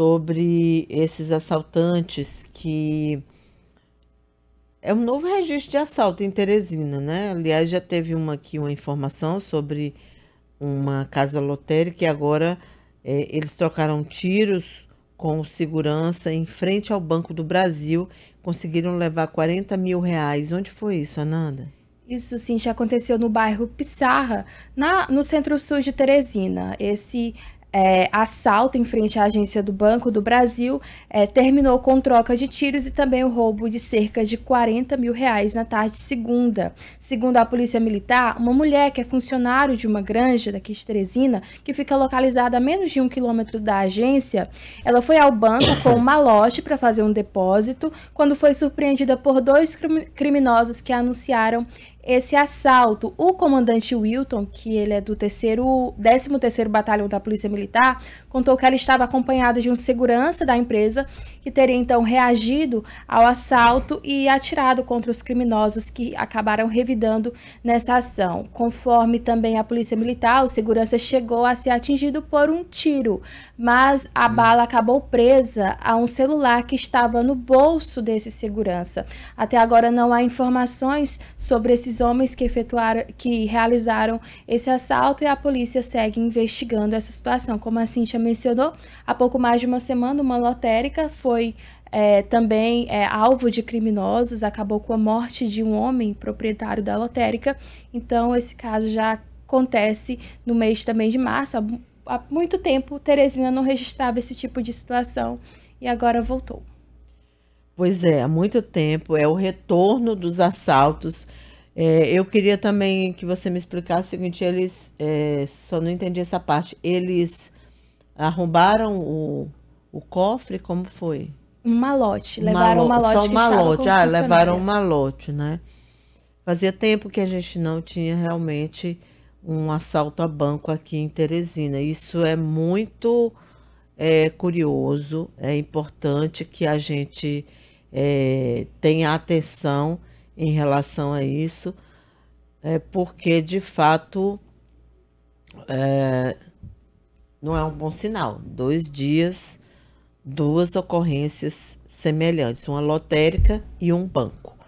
sobre esses assaltantes que é um novo registro de assalto em Teresina, né? Aliás, já teve uma aqui uma informação sobre uma casa lotérica e agora é, eles trocaram tiros com segurança em frente ao Banco do Brasil, conseguiram levar 40 mil reais. Onde foi isso, Ananda? Isso sim, já aconteceu no bairro Pissarra, na, no centro-sul de Teresina. Esse é, assalto em frente à agência do Banco do Brasil é, terminou com troca de tiros e também o roubo de cerca de 40 mil reais na tarde segunda. Segundo a Polícia Militar, uma mulher que é funcionário de uma granja daqui de Teresina, que fica localizada a menos de um quilômetro da agência, ela foi ao banco com uma malote para fazer um depósito, quando foi surpreendida por dois criminosos que anunciaram esse assalto. O comandante Wilton, que ele é do terceiro, 13º Batalhão da Polícia Militar, contou que ela estava acompanhada de um segurança da empresa que teria então reagido ao assalto e atirado contra os criminosos que acabaram revidando nessa ação. Conforme também a Polícia Militar, o segurança chegou a ser atingido por um tiro, mas a hum. bala acabou presa a um celular que estava no bolso desse segurança. Até agora não há informações sobre esse esses homens que efetuaram, que realizaram esse assalto e a polícia segue investigando essa situação. Como a Cintia mencionou, há pouco mais de uma semana, uma lotérica foi é, também é alvo de criminosos, acabou com a morte de um homem proprietário da lotérica. Então, esse caso já acontece no mês também de março. Há, há muito tempo, Teresina não registrava esse tipo de situação e agora voltou. Pois é, há muito tempo é o retorno dos assaltos é, eu queria também que você me explicasse o seguinte: eles, é, só não entendi essa parte, eles arrombaram o, o cofre? Como foi? Um malote, levaram um malote. Só um malote, ah, levaram um malote, né? Fazia tempo que a gente não tinha realmente um assalto a banco aqui em Teresina. Isso é muito é, curioso, é importante que a gente é, tenha atenção em relação a isso, é porque de fato é, não é um bom sinal. Dois dias, duas ocorrências semelhantes, uma lotérica e um banco.